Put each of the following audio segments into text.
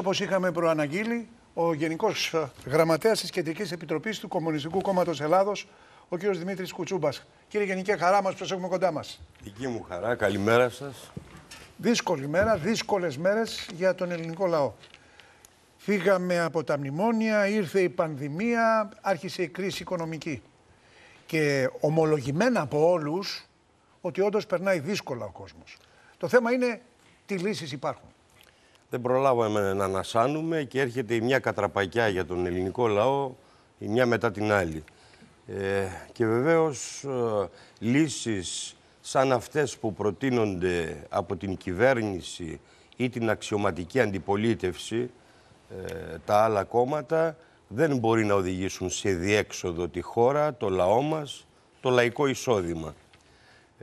Όπως είχαμε προαναγγείλει, ο Γενικός Γραμματέας της Κεντρικής Επιτροπής του Κομμουνιστικού Κόμματος Ελλάδος, ο κύριος Δημήτρης Κουτσούμπας. Κύριε γενική χαρά μας που σας έχουμε κοντά μας. Δική μου χαρά, καλημέρα σας. Δύσκολη μέρα, δύσκολες μέρες για τον ελληνικό λαό. Φύγαμε από τα μνημόνια, ήρθε η πανδημία, άρχισε η κρίση οικονομική. Και ομολογημένα από όλους ότι όντως περνάει δύσκολα ο κόσμος. Το θέμα είναι τι λύσεις υπάρχουν δεν προλάβαμε να ανασάνουμε και έρχεται η μια κατραπακιά για τον ελληνικό λαό, η μια μετά την άλλη. Ε, και βεβαίως ε, λύσεις σαν αυτές που προτείνονται από την κυβέρνηση ή την αξιωματική αντιπολίτευση, ε, τα άλλα κόμματα, δεν μπορεί να οδηγήσουν σε διέξοδο τη χώρα, το λαό μας, το λαϊκό εισόδημα.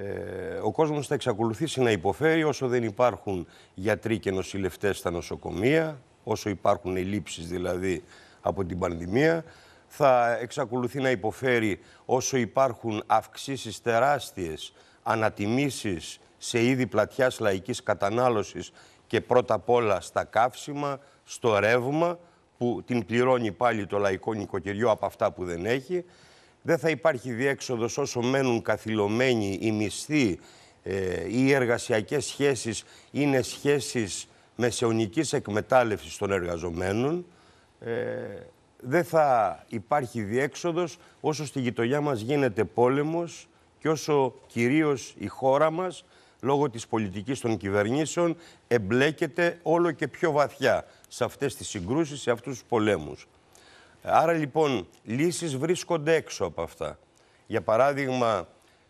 Ε, ο κόσμος θα εξακολουθήσει να υποφέρει όσο δεν υπάρχουν γιατροί και νοσηλευτές στα νοσοκομεία, όσο υπάρχουν ελλείψεις δηλαδή από την πανδημία, θα εξακολουθεί να υποφέρει όσο υπάρχουν αυξήσεις τεράστιες, ανατιμήσεις σε είδη πλατιάς λαϊκής κατανάλωσης και πρώτα απ' όλα στα καύσιμα, στο ρεύμα που την πληρώνει πάλι το λαϊκό νοικοκυριό από αυτά που δεν έχει δεν θα υπάρχει διέξοδος όσο μένουν καθυλωμένοι οι μισθοί, ή ε, οι εργασιακές σχέσεις είναι σχέσεις μεσαιωνικής εκμετάλλευσης των εργαζομένων. Ε, δεν θα υπάρχει διέξοδος όσο στη γειτονιά μας γίνεται πόλεμος και όσο κυρίως η χώρα μας λόγω της πολιτικής των κυβερνήσεων εμπλέκεται όλο και πιο βαθιά σε αυτές τις συγκρούσεις, σε αυτούς τους πολέμους. Άρα λοιπόν λύσεις βρίσκονται έξω από αυτά. Για παράδειγμα,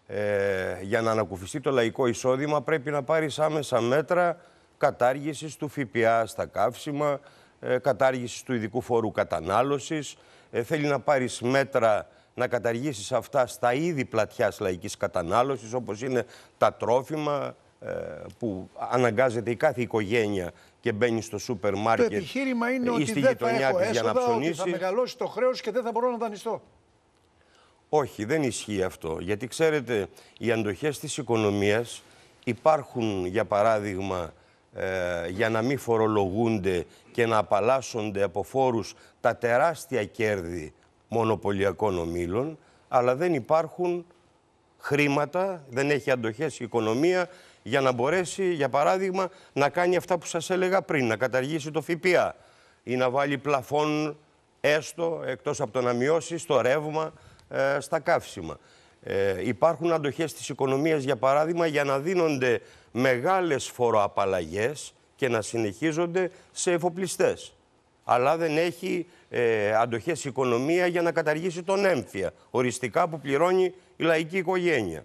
ε, για να ανακουφιστεί το λαϊκό εισόδημα πρέπει να πάρεις άμεσα μέτρα κατάργησης του ΦΠΑ στα καύσιμα, ε, κατάργησης του ειδικού φόρου κατανάλωσης, ε, θέλει να πάρεις μέτρα να καταργήσεις αυτά στα είδη πλατιάς λαϊκής κατανάλωσης όπως είναι τα τρόφιμα ε, που αναγκάζεται η κάθε οικογένεια και μπαίνει στο σούπερ μάρκετ. Το επιχείρημα είναι ότι δεν θα έχω για να ότι θα μεγαλώσει το χρέος και δεν θα μπορώ να δανειστώ. Όχι, δεν ισχύει αυτό. Γιατί ξέρετε, οι αντοχές της οικονομίας υπάρχουν, για παράδειγμα, ε, για να μην φορολογούνται και να απαλλάσσονται από φόρους τα τεράστια κέρδη μονοπωλιακών ομήλων, αλλά δεν υπάρχουν χρήματα, δεν έχει αντοχές η οικονομία για να μπορέσει, για παράδειγμα, να κάνει αυτά που σας έλεγα πριν, να καταργήσει το ΦΠΑ ή να βάλει πλαφόν έστω, εκτός από το να μειώσει, στο ρεύμα, ε, στα καύσιμα. Ε, υπάρχουν αντοχές της οικονομίας, για παράδειγμα, για να δίνονται μεγάλες φοροαπαλλαγές και να συνεχίζονται σε εφοπλιστές. Αλλά δεν έχει ε, αντοχές οικονομία για να καταργήσει τον έμφυα, οριστικά που πληρώνει η λαϊκή οικογένεια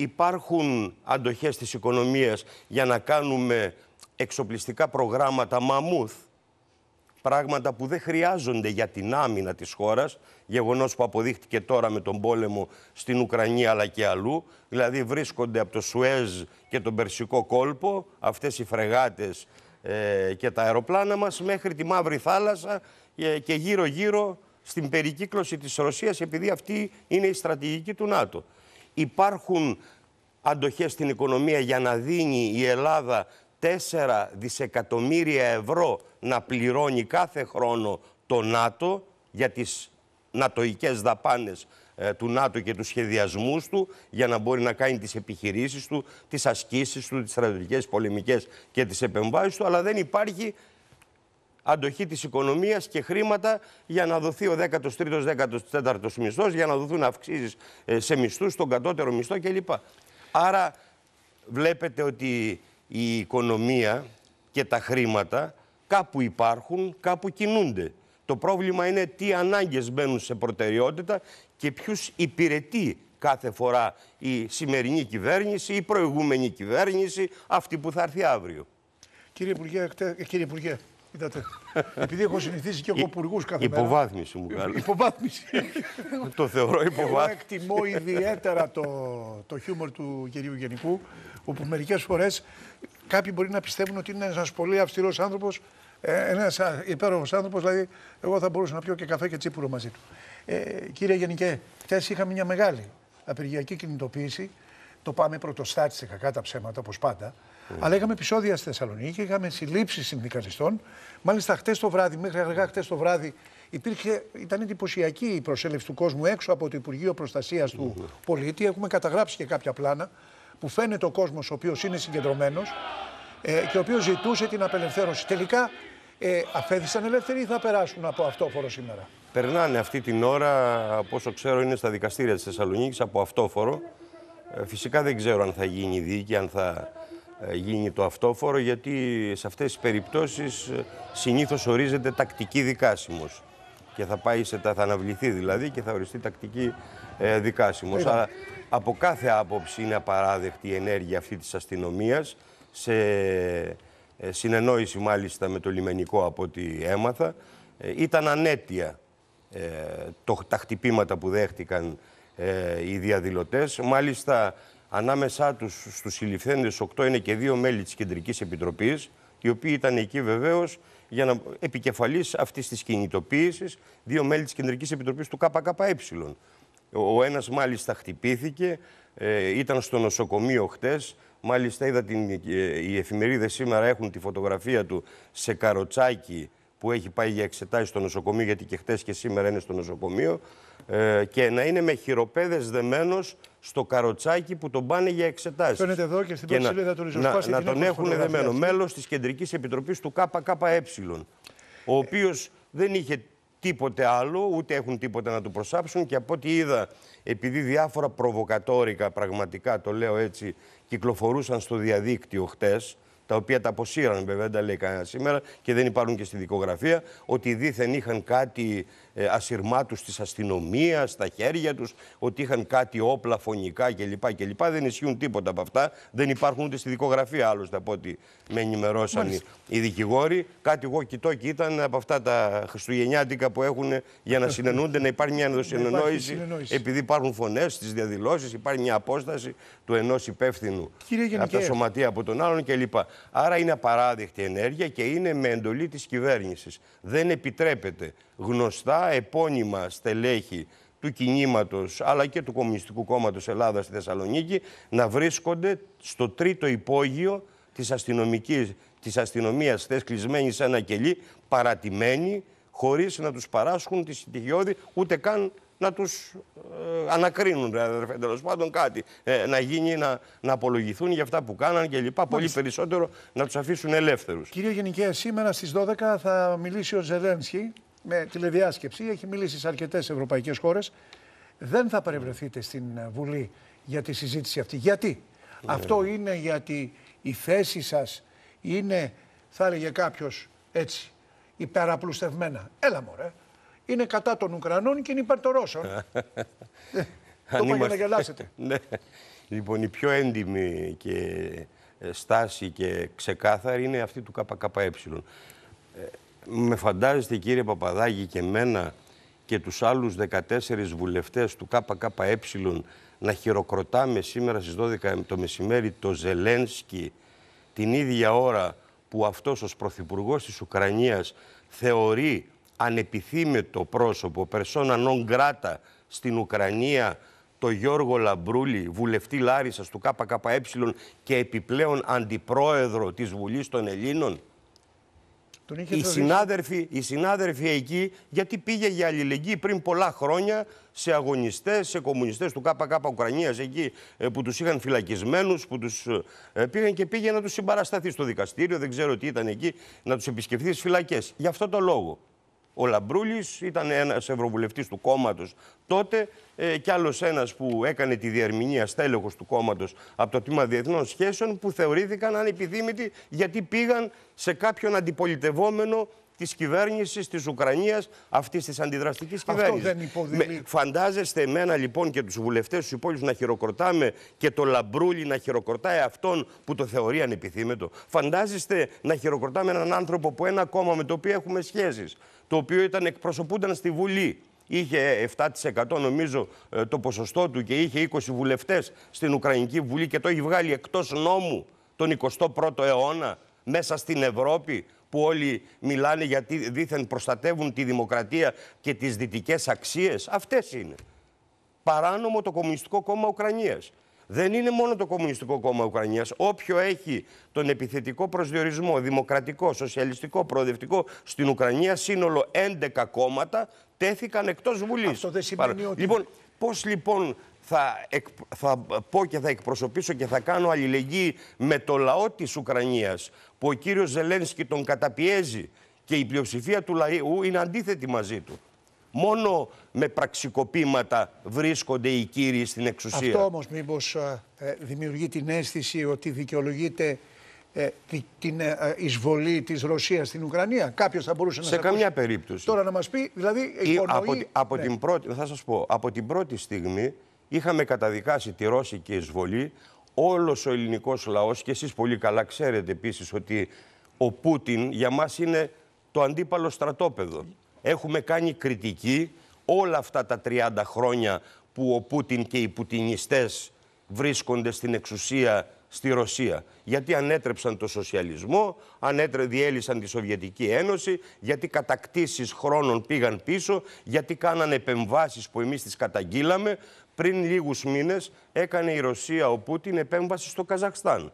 υπάρχουν αντοχές της οικονομίας για να κάνουμε εξοπλιστικά προγράμματα μαμούθ, πράγματα που δεν χρειάζονται για την άμυνα της χώρας, γεγονός που αποδείχτηκε τώρα με τον πόλεμο στην Ουκρανία αλλά και αλλού, δηλαδή βρίσκονται από το Σουέζ και τον Περσικό κόλπο αυτές οι φρεγάτες ε, και τα αεροπλάνα μας μέχρι τη Μαύρη Θάλασσα ε, και γύρω-γύρω στην περικύκλωση της Ρωσίας επειδή αυτή είναι η στρατηγική του ΝΑΤΟ. Υπάρχουν αντοχές στην οικονομία για να δίνει η Ελλάδα 4 δισεκατομμύρια ευρώ να πληρώνει κάθε χρόνο το ΝΑΤΟ για τις νατοικές δαπάνες ε, του ΝΑΤΟ και τους σχεδιασμούς του για να μπορεί να κάνει τις επιχειρήσεις του, τις ασκήσεις του, τις στρατιωτικές πολεμικές και τις επεμβάσεις του, αλλά δεν υπάρχει αντοχή της οικονομίας και χρήματα για να δοθεί ο 13ο-14ο μισθός, για να δοθούν αυξήσεις ε, σε μισθούς, στον κατώτερο μισθό κλπ. Άρα βλέπετε ότι η οικονομία και τα χρήματα κάπου υπάρχουν, κάπου κινούνται. Το πρόβλημα είναι τι ανάγκες μπαίνουν σε προτεραιότητα και ποιους υπηρετεί κάθε φορά η σημερινή κυβέρνηση, η προηγούμενη κυβέρνηση, αυτή που θα έρθει αύριο. Κύριε Υπουργέ, ε, κύριε Υπουργέ Είδατε. Επειδή έχω συνηθίσει και εγώ πουργού κάθε μέρα. Υποβάθμιση μου κάνει. Υποβάθμιση. το θεωρώ υποβάθμιση. Εγώ εκτιμώ ιδιαίτερα το, το χιούμορ του κυρίου Γενικού, όπου μερικές φορές κάποιοι μπορεί να πιστεύουν ότι είναι ένας πολύ αυστηρός άνθρωπος, ε, ένας υπέροχος άνθρωπος. Δηλαδή, εγώ θα μπορούσα να πιω και καφέ και τσίπουρο μαζί του. Ε, κύριε Γενικέ, χθες είχαμε μια μεγάλη απεργιακή κινητοποίηση. Το πάμε πρωτοστάτησε κακά τα ψέματα, όπως πάντα. Αλλά είχαμε επεισόδια στη Θεσσαλονίκη, είχαμε συλλήψεις συνδικαλιστών. Μάλιστα, χτες το βράδυ, μέχρι αργά χτες το βράδυ, υπήρχε, ήταν εντυπωσιακή η προσέλευση του κόσμου έξω από το Υπουργείο Προστασίας του Πολίτη. Έχουμε καταγράψει και κάποια πλάνα που φαίνεται ο κόσμος ο οποίος είναι συγκεντρωμένος ε, και ο οποίος ζητούσε την απελευθέρωση. Τελικά ε, αφέθησαν ελεύθεροι ή θα περάσουν από αυτόφορο σήμερα. Περνάνε αυτή την ώρα, από όσο ξέρω, είναι στα δικαστήρια της Θεσσαλονίκης από αυτόφορο. Ε, φυσικά δεν ξέρω αν θα γίνει δίκη, αν θα ε, γίνει το αυτόφορο γιατί σε αυτές τις περιπτώσεις ε, συνήθως ορίζεται τακτική δικάσιμος και θα πάει σε τα, θα αναβληθεί δηλαδή και θα οριστεί τακτική ε, δικάσιμος. από κάθε άποψη είναι απαράδεκτη η ενέργεια αυτή της αστυνομίας σε ε, συνεννόηση μάλιστα με το λιμενικό από ό,τι έμαθα. Ε, ήταν ανέτεια το, τα χτυπήματα που δέχτηκαν οι διαδηλωτές. Μάλιστα Ανάμεσά τους στους συλληφθέντες 8 είναι και δύο μέλη της Κεντρικής Επιτροπής, οι οποίοι ήταν εκεί βεβαίως για να επικεφαλίσει αυτής της κινητοποίησης, δύο μέλη της Κεντρικής Επιτροπής του ΚΚΕ. Ο ένας μάλιστα χτυπήθηκε, ε, ήταν στο νοσοκομείο χτες, Μάλιστα είδα την, ε, οι εφημερίδες σήμερα έχουν τη φωτογραφία του σε καροτσάκι που έχει πάει για εξετάσεις στο νοσοκομείο, γιατί και χτες και σήμερα είναι στο νοσοκομείο, ε, και να είναι με χειροπέδες δεμένος στο καροτσάκι που τον πάνε για εξετάσεις. Φαίνεται εδώ και στην να, του Ριζοσπάση. Να, να τον έχουν δεμένο. Μέλος της Κεντρικής Επιτροπής του ΚΚΕ. Ο οποίος δεν είχε τίποτε άλλο, ούτε έχουν τίποτα να του προσάψουν και από ό,τι είδα, επειδή διάφορα προβοκατόρικα, πραγματικά το λέω έτσι, κυκλοφορούσαν στο διαδίκτυο χτες, τα οποία τα αποσύραν βέβαια, δεν τα λέει κανένας σήμερα και δεν υπάρχουν και στη δικογραφία, ότι δίθεν είχαν κάτι ε, ασυρμάτους της αστυνομίας στα χέρια τους, ότι είχαν κάτι όπλα φωνικά κλπ. κλπ. Δεν ισχύουν τίποτα από αυτά. Δεν υπάρχουν ούτε στη δικογραφία άλλωστε από ό,τι με ενημερώσαν οι δικηγόροι. Κάτι εγώ κοιτώ και ήταν από αυτά τα χριστουγεννιάτικα που έχουν για να συνενούνται, να υπάρχει μια ενδοσυνεννόηση. Επειδή υπάρχουν φωνές στις διαδηλώσεις, υπάρχει μια απόσταση του ενός υπεύθυνου από τα σωματεία από τον άλλον κλπ. Άρα είναι απαράδεκτη ενέργεια και είναι με εντολή της κυβέρνησης. Δεν επιτρέπεται γνωστά επώνυμα στελέχη του κινήματος αλλά και του Κομμουνιστικού Κόμματος Ελλάδας στη Θεσσαλονίκη να βρίσκονται στο τρίτο υπόγειο της, αστυνομικής, της αστυνομίας θες κλεισμένοι σε ένα κελί παρατημένοι χωρίς να τους παράσχουν τη συντυχιώδη ούτε καν να τους ε, ανακρίνουν, τέλος πάντων κάτι, ε, να γίνει, να, να απολογηθούν για αυτά που κάναν και λοιπά, πολύ περισσότερο να τους αφήσουν ελεύθερους. Κύριε Γενικέ, σήμερα στις 12 θα μιλήσει ο Ζελένσκι με τηλεδιάσκεψη, έχει μιλήσει σε αρκετές ευρωπαϊκές χώρες. Δεν θα παρευρεθείτε στην ε, Βουλή για τη συζήτηση αυτή. Γιατί ναι. αυτό είναι γιατί η θέση σας είναι, θα έλεγε κάποιος έτσι, υπεραπλουστευμένα. Έλα μωρέ. Είναι κατά των Ουκρανών και είναι υπέρ των Ρώσων. Ε, το είπα για να γελάσετε. ναι. Λοιπόν, η πιο έντιμη και ε, στάση και ξεκάθαρη είναι αυτή του ΚΚΕ με φαντάζεστε κύριε Παπαδάκη και μένα και τους άλλους 14 βουλευτές του ΚΚΕ να χειροκροτάμε σήμερα στις 12 το μεσημέρι το Ζελένσκι την ίδια ώρα που αυτός ως Πρωθυπουργός της Ουκρανίας θεωρεί ανεπιθύμητο πρόσωπο, persona non grata στην Ουκρανία, το Γιώργο Λαμπρούλη, βουλευτή Λάρισας του ΚΚΕ και επιπλέον αντιπρόεδρο της Βουλής των Ελλήνων οι, συνάδελφοι, οι εκεί, γιατί πήγε για αλληλεγγύη πριν πολλά χρόνια σε αγωνιστές, σε κομμουνιστές του ΚΚ Ουκρανίας, εκεί ε, που τους είχαν φυλακισμένους, που τους ε, ε, πήγαν και πήγε να τους συμπαρασταθεί στο δικαστήριο, δεν ξέρω τι ήταν εκεί, να τους επισκεφθεί στις φυλακές. Γι' αυτό το λόγο ο Λαμπρούλης, ήταν ένας ευρωβουλευτής του κόμματος τότε ε, κι άλλος ένας που έκανε τη διαρμηνία στέλεχος του κόμματος από το τμήμα διεθνών σχέσεων που θεωρήθηκαν ανεπιδήμητοι γιατί πήγαν σε κάποιον αντιπολιτευόμενο της κυβέρνησης της Ουκρανίας, αυτής της αντιδραστικής κυβέρνηση. Φαντάζεστε εμένα λοιπόν και τους βουλευτές του υπόλοιπου να χειροκροτάμε και το λαμπρούλι να χειροκροτάει αυτόν που το θεωρεί ανεπιθύμητο. Φαντάζεστε να χειροκροτάμε έναν άνθρωπο που ένα κόμμα με το οποίο έχουμε σχέσεις, το οποίο ήταν εκπροσωπούνταν στη Βουλή, είχε 7% ε, νομίζω ε, το ποσοστό του και είχε 20 βουλευτές στην Ουκρανική Βουλή και το έχει βγάλει εκτός νόμου τον 21ο αιώνα μέσα στην Ευρώπη που όλοι μιλάνε γιατί δήθεν προστατεύουν τη δημοκρατία και τις δυτικές αξίες. Αυτές είναι. Παράνομο το Κομμουνιστικό Κόμμα Ουκρανίας. Δεν είναι μόνο το Κομμουνιστικό Κόμμα Ουκρανίας. Όποιο έχει τον επιθετικό προσδιορισμό, δημοκρατικό, σοσιαλιστικό, προοδευτικό στην Ουκρανία, σύνολο 11 κόμματα, τέθηκαν εκτός Βουλής. Αυτό δεν σημαίνει ότι. Λοιπόν, πώς λοιπόν θα, θα πω και θα εκπροσωπήσω και θα κάνω αλληλεγγύη με το λαό της Ουκρανίας που ο κύριος Ζελένσκι τον καταπιέζει και η πλειοψηφία του λαού είναι αντίθετη μαζί του. Μόνο με πραξικοπήματα βρίσκονται οι κύριοι στην εξουσία. Αυτό όμως μήπως ε, ε, δημιουργεί την αίσθηση ότι δικαιολογείται ε, την ε, ε, εισβολή της Ρωσίας στην Ουκρανία. Κάποιος θα μπορούσε να σε καμιά ακούσει. περίπτωση. Τώρα να μας πει, δηλαδή. Ή, υπονοεί... από, από ναι. την θα σας πω, από την πρώτη στιγμή είχαμε καταδικάσει τη ρώσικη εισβολή. Όλος ο ελληνικός λαός, και εσείς πολύ καλά ξέρετε επίσης ότι ο Πούτιν για μας είναι το αντίπαλο στρατόπεδο. Έχουμε κάνει κριτική όλα αυτά τα 30 χρόνια που ο Πούτιν και οι Πουτινιστές βρίσκονται στην εξουσία στη Ρωσία. Γιατί ανέτρεψαν το σοσιαλισμό, ανέτρε, διέλυσαν τη Σοβιετική Ένωση, γιατί κατακτήσεις χρόνων πήγαν πίσω, γιατί κάνανε επεμβάσεις που εμείς τις καταγγείλαμε. Πριν λίγους μήνες έκανε η Ρωσία ο Πούτιν επέμβαση στο Καζακστάν.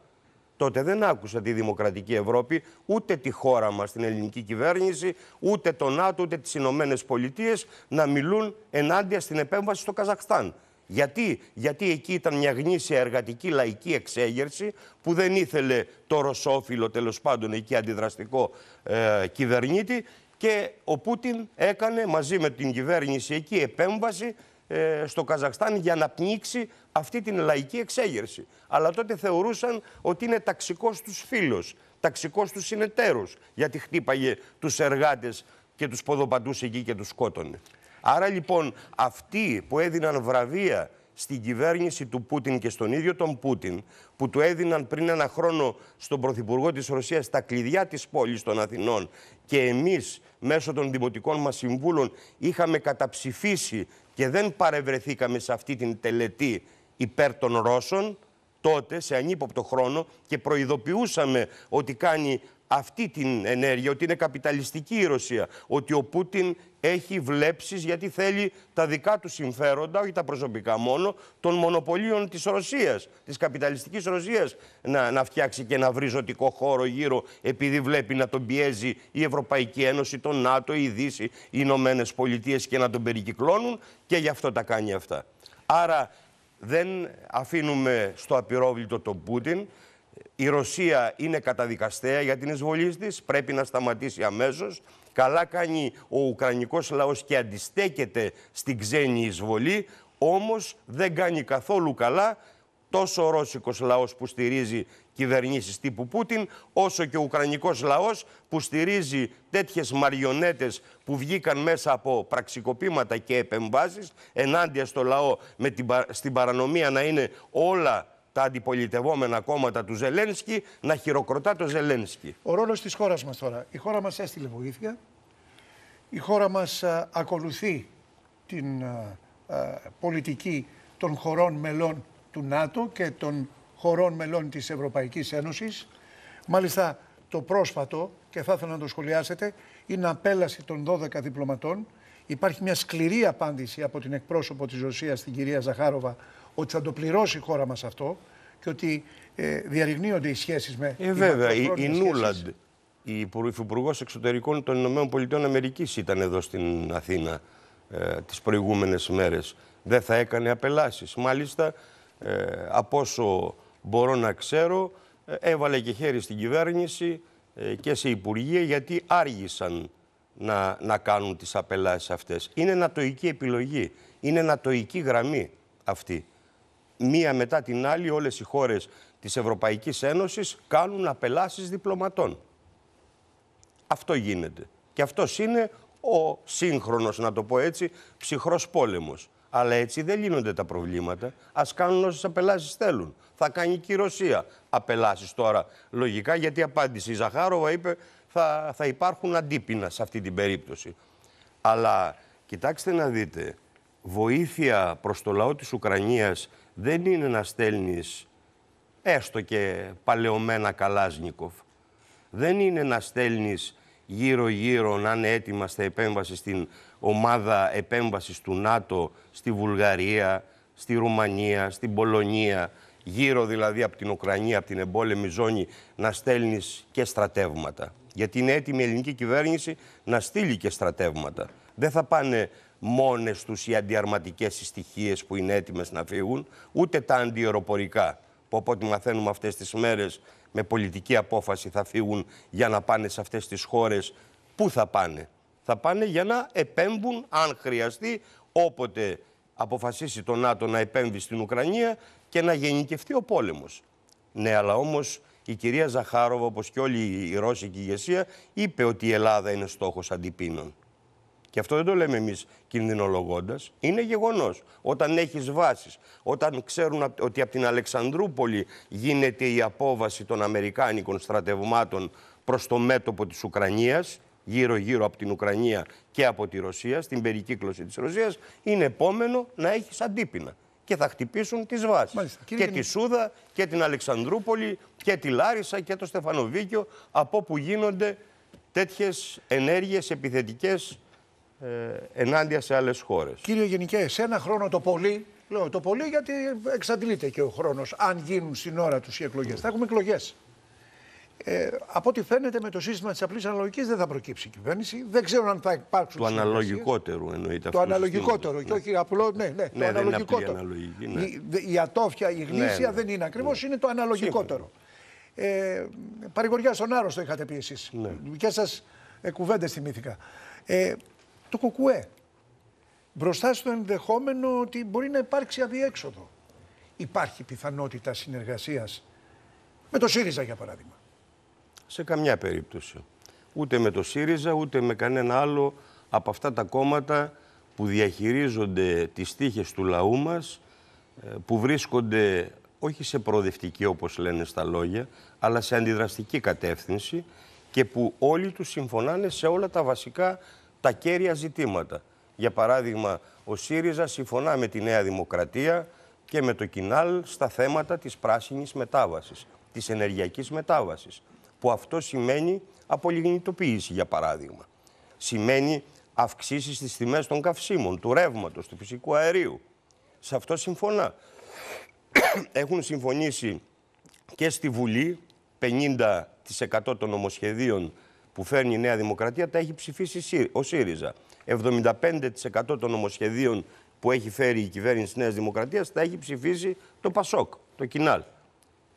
Τότε δεν άκουσα τη Δημοκρατική Ευρώπη, ούτε τη χώρα μας, την ελληνική κυβέρνηση, ούτε το ΝΑΤΟ, ούτε τις Ηνωμένες Πολιτείες να μιλούν ενάντια στην επέμβαση στο Καζακστάν. Γιατί, γιατί εκεί ήταν μια γνήσια εργατική λαϊκή εξέγερση που δεν ήθελε το ρωσόφιλο τέλος πάντων εκεί αντιδραστικό ε, κυβερνήτη και ο Πούτιν έκανε μαζί με την κυβέρνηση εκεί επέμβαση ε, στο Καζακστάν για να πνίξει αυτή την λαϊκή εξέγερση. Αλλά τότε θεωρούσαν ότι είναι ταξικός τους φίλος, ταξικός τους συνεταίρους γιατί χτύπαγε τους εργάτες και τους ποδοπατούσε εκεί και τους σκότωνε. Άρα λοιπόν αυτοί που έδιναν βραβεία στην κυβέρνηση του Πούτιν και στον ίδιο τον Πούτιν, που του έδιναν πριν ένα χρόνο στον Πρωθυπουργό της Ρωσίας τα κλειδιά της πόλης των Αθηνών και εμείς μέσω των δημοτικών μας συμβούλων είχαμε καταψηφίσει και δεν παρευρεθήκαμε σε αυτή την τελετή υπέρ των Ρώσων, τότε σε ανύποπτο χρόνο και προειδοποιούσαμε ότι κάνει αυτή την ενέργεια, ότι είναι καπιταλιστική η Ρωσία, ότι ο Πούτιν έχει βλέψεις γιατί θέλει τα δικά του συμφέροντα, όχι τα προσωπικά μόνο, των μονοπωλίων της Ρωσίας, της καπιταλιστικής Ρωσίας, να, να φτιάξει και ένα βριζωτικό χώρο γύρω επειδή βλέπει να τον πιέζει η Ευρωπαϊκή Ένωση, το ΝΑΤΟ, η Δύση, οι Ηνωμένες Πολιτείες και να τον περικυκλώνουν και γι' αυτό τα κάνει αυτά. Άρα δεν αφήνουμε στο απειρόβλητο τον Πούτιν. Η Ρωσία είναι καταδικαστέα για την εισβολή της, πρέπει να σταματήσει αμέσως. Καλά κάνει ο Ουκρανικός λαός και αντιστέκεται στην ξένη εισβολή, όμως δεν κάνει καθόλου καλά τόσο ο ρώσικος λαός που στηρίζει κυβερνήσεις τύπου Πούτιν, όσο και ο ουκρανικός λαός που στηρίζει τέτοιες μαριονέτες που βγήκαν μέσα από πραξικοπήματα και επεμβάσεις ενάντια στο λαό με την, στην παρανομία να είναι όλα τα αντιπολιτευόμενα κόμματα του Ζελένσκι να χειροκροτά το Ζελένσκι. Ο ρόλος της χώρας μας τώρα. Η χώρα μας έστειλε βοήθεια. Η χώρα μας ακολουθεί την πολιτική των χωρών μελών του ΝΑΤΟ και των χωρών μελών της Ευρωπαϊκής Ένωσης. Μάλιστα το πρόσφατο, και θα ήθελα να το σχολιάσετε, είναι απέλαση των 12 διπλωματών. Υπάρχει μια σκληρή απάντηση από την εκπρόσωπο της Ρωσίας, την κυρία Ζαχάροβα, ότι θα το πληρώσει η χώρα μας αυτό και ότι ε, διαρριγνύονται οι σχέσεις με... Ε, βέβαια, η, η Νούλαντ, η Υπουργό Εξωτερικών των ΗΠΑ ήταν εδώ στην Αθήνα ε, τις προηγούμενες μέρες. Δεν θα έκανε απελάσεις. Μάλιστα, ε, από όσο μπορώ να ξέρω, ε, έβαλε και χέρι στην κυβέρνηση ε, και σε Υπουργεία γιατί άργησαν να, να κάνουν τις απελάσεις αυτές. Είναι νατοϊκή επιλογή, είναι νατοϊκή γραμμή αυτή μία μετά την άλλη όλες οι χώρες της Ευρωπαϊκής Ένωσης κάνουν απελάσεις διπλωματών. Αυτό γίνεται. Και αυτός είναι ο σύγχρονος, να το πω έτσι, ψυχρός πόλεμος. Αλλά έτσι δεν λύνονται τα προβλήματα. Ας κάνουν όσες απελάσεις θέλουν. Θα κάνει και η Ρωσία απελάσεις τώρα. Λογικά γιατί απάντηση η Ζαχάροβα, είπε θα, θα υπάρχουν αντίπεινα σε αυτή την περίπτωση. Αλλά κοιτάξτε να δείτε, βοήθεια προς το λαό της Ουκρανίας δεν είναι να στέλνεις έστω και παλαιωμένα Καλάζνικοφ. Δεν είναι να στέλνεις γύρω-γύρω να είναι έτοιμα στα επέμβαση στην ομάδα επέμβασης του ΝΑΤΟ στη Βουλγαρία, στη Ρουμανία, στην Πολωνία, γύρω δηλαδή από την Ουκρανία, από την εμπόλεμη ζώνη, να στέλνεις και στρατεύματα. Γιατί είναι έτοιμη η ελληνική κυβέρνηση να στείλει και στρατεύματα. Δεν θα πάνε μόνες τους οι αντιαρματικές συστοιχίες που είναι έτοιμες να φύγουν, ούτε τα αντιεροπορικά που από ό,τι μαθαίνουμε αυτές τις μέρες με πολιτική απόφαση θα φύγουν για να πάνε σε αυτές τις χώρες. Πού θα πάνε. Θα πάνε για να επέμβουν αν χρειαστεί όποτε αποφασίσει το ΝΑΤΟ να επέμβει στην Ουκρανία και να γενικευτεί ο πόλεμος. Ναι, αλλά όμως η κυρία Ζαχάροβα, όπως και όλη η ρώσικη ηγεσία, είπε ότι η Ελλάδα είναι στόχος αντιπίνων και αυτό δεν το λέμε εμείς κινδυνολογώντας, είναι γεγονός. Όταν έχεις βάσεις, όταν ξέρουν ότι από την Αλεξανδρούπολη γίνεται η απόβαση των Αμερικάνικων στρατευμάτων προς το μέτωπο της Ουκρανίας, γύρω-γύρω από την Ουκρανία και από τη Ρωσία, στην περικύκλωση της Ρωσίας, είναι επόμενο να έχεις αντίπεινα και θα χτυπήσουν τις βάσεις. Και τη Σούδα και την Αλεξανδρούπολη και τη Λάρισα και το Στεφανοβίκιο από όπου γίνονται τέτοιες ενέργειες επιθετικές ε, ενάντια σε άλλες χώρες. Κύριε Γενικέ, σε ένα χρόνο το πολύ, λέω το πολύ γιατί εξαντλείται και ο χρόνος αν γίνουν στην ώρα τους οι εκλογές. Θα έχουμε εκλογές. Ε, από ό,τι φαίνεται με το σύστημα της απλής αναλογικής δεν θα προκύψει η κυβέρνηση. Δεν ξέρω αν θα υπάρξουν. Το αναλογικότερο εννοείται αυτό. Το αναλογικότερο και ναι. όχι απλό. Ναι, ναι, ναι το αναλογικότερο. Είναι ναι. Η, η ατόφια, η ναι, γνήσια ναι, δεν είναι ακριβώς, είναι το αναλογικότερο. Ε, παρηγοριά στον άρρωστο είχατε πει εσείς. Ναι. Δικέ σας ε, θυμήθηκα. Ε, το κουκούε. Μπροστά στο ενδεχόμενο ότι μπορεί να υπάρξει αδιέξοδο. Υπάρχει πιθανότητα συνεργασίας με το ΣΥΡΙΖΑ για παράδειγμα. Σε καμιά περίπτωση. Ούτε με το ΣΥΡΙΖΑ, ούτε με κανένα άλλο από αυτά τα κόμματα που διαχειρίζονται τις τύχες του λαού μας, ε, που βρίσκονται όχι σε προοδευτική όπως λένε στα λόγια, αλλά σε αντιδραστική κατεύθυνση και που όλοι τους συμφωνάνε σε όλα τα βασικά τα κέρια ζητήματα. Για παράδειγμα, ο ΣΥΡΙΖΑ συμφωνά με τη Νέα Δημοκρατία και με το ΚΙΝΑΛ στα θέματα της πράσινης μετάβασης, της ενεργειακής μετάβασης, που αυτό σημαίνει απολιγνητοποίηση, για παράδειγμα. Σημαίνει αυξήσεις στις τιμές των καυσίμων, του ρεύματος, του φυσικού αερίου. Σε αυτό συμφωνά. Έχουν συμφωνήσει και στη Βουλή 50% των νομοσχεδίων που φέρνει η Νέα Δημοκρατία τα έχει ψηφίσει ο ΣΥΡΙΖΑ. 75% των νομοσχεδίων που έχει φέρει η κυβέρνηση της Νέας Δημοκρατίας τα έχει ψηφίσει το ΠΑΣΟΚ, το ΚΙΝΑΛ.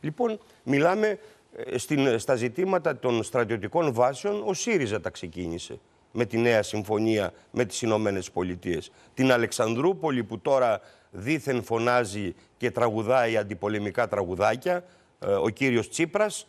Λοιπόν, μιλάμε ε, στην, στα ζητήματα των στρατιωτικών βάσεων, ο ΣΥΡΙΖΑ τα ξεκίνησε με τη νέα συμφωνία με τις Ηνωμένες Πολιτείες. Την Αλεξανδρούπολη που τώρα δήθεν φωνάζει και τραγουδάει αντιπολεμικά τραγουδάκια, ε, ο κύριος Τσίπρας,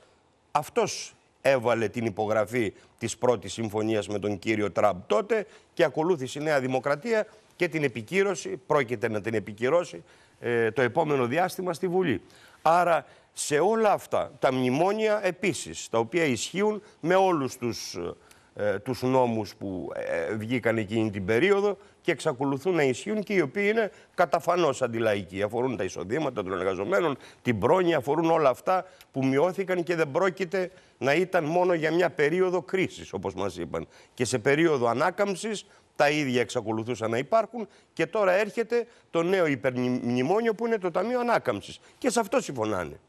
αυτός έβαλε την υπογραφή της πρώτης συμφωνίας με τον κύριο Τραμπ τότε και ακολούθησε η Νέα Δημοκρατία και την επικύρωση, πρόκειται να την επικυρώσει ε, το επόμενο διάστημα στη Βουλή. Άρα σε όλα αυτά τα μνημόνια επίσης, τα οποία ισχύουν με όλους τους ε, ε, τους νόμους που ε, βγήκαν εκείνη την περίοδο και εξακολουθούν να ισχύουν και οι οποίοι είναι καταφανώς αντιλαϊκοί. Αφορούν τα εισοδήματα των εργαζομένων, την πρόνοια, αφορούν όλα αυτά που μειώθηκαν και δεν πρόκειται να ήταν μόνο για μια περίοδο κρίσης, όπως μας είπαν. Και σε περίοδο ανάκαμψης τα ίδια εξακολουθούσαν να υπάρχουν και τώρα έρχεται το νέο υπερμνημόνιο που είναι το Ταμείο Ανάκαμψης. Και σε αυτό συμφωνάνε.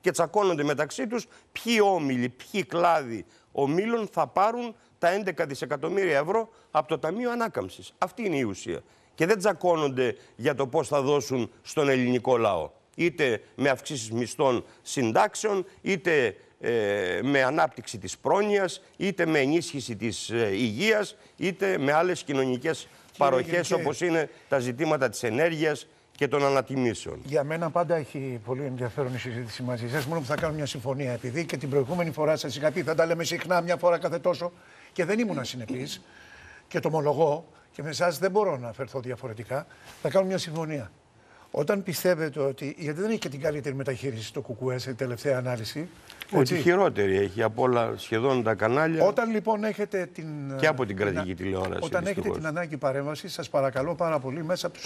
Και τσακώνονται μεταξύ τους ποιοι όμιλοι, ποιοι κλάδοι ομίλων θα πάρουν τα 11 δισεκατομμύρια ευρώ από το Ταμείο Ανάκαμψης. Αυτή είναι η ουσία. Και δεν τσακώνονται για το πώς θα δώσουν στον ελληνικό λαό. Είτε με αυξήσεις μισθών συντάξεων, είτε ε, με ανάπτυξη της πρόνοιας, είτε με ενίσχυση της ε, υγείας, είτε με άλλες κοινωνικές παροχές όπως είναι τα ζητήματα της ενέργειας και των ανατιμήσεων. Για μένα πάντα έχει πολύ ενδιαφέρον η συζήτηση μαζί σας. Μόνο που θα κάνω μια συμφωνία. Επειδή και την προηγούμενη φορά σας είχα πει, θα τα λέμε συχνά, μια φορά κάθε τόσο και δεν ήμουν συνεπή και το ομολογώ και με εσάς δεν μπορώ να φερθώ διαφορετικά. Θα κάνω μια συμφωνία. Όταν πιστεύετε ότι. Γιατί δεν έχει και την καλύτερη μεταχείριση το ΚΚΕ σε τελευταία ανάλυση. Ότι χειρότερη έχει από όλα σχεδόν τα κανάλια. Όταν λοιπόν έχετε την. και από την κρατική την... τηλεόραση. Όταν έχετε την ανάγκη παρέμβασης, σας παρακαλώ πάρα πολύ μέσα από τους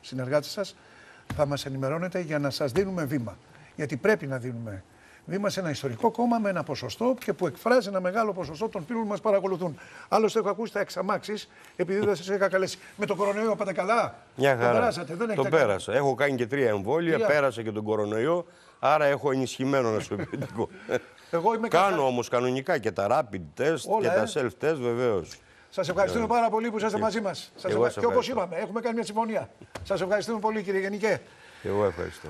συνεργάτε σας θα μας ενημερώνετε για να σας δίνουμε βήμα. Γιατί πρέπει να δίνουμε είμαστε ένα ιστορικό κόμμα με ένα ποσοστό και που εκφράζει ένα μεγάλο ποσοστό των φίλων που μας παρακολουθούν. Άλλωστε, έχω ακούσει τα εξαμάξεις, επειδή δεν σας είχα καλέσει. Με το κορονοϊό πάτε καλά. Μια χαρά. Τον περάσατε, δεν πέρασα. Έχω κάνει και τρία εμβόλια, πέρασε πέρασα και τον κορονοϊό, άρα έχω ενισχυμένο πει Εγώ είμαι Κάνω όμως κανονικά και τα rapid test και τα ε. self test βεβαίως. Σας ευχαριστούμε ε, πάρα πολύ που είσαστε μαζί μας. Και όπως είπαμε, έχουμε κάνει μια συμφωνία. Σας ευχαριστούμε πολύ, κύριε Γενικέ. Εγώ ευχαριστώ.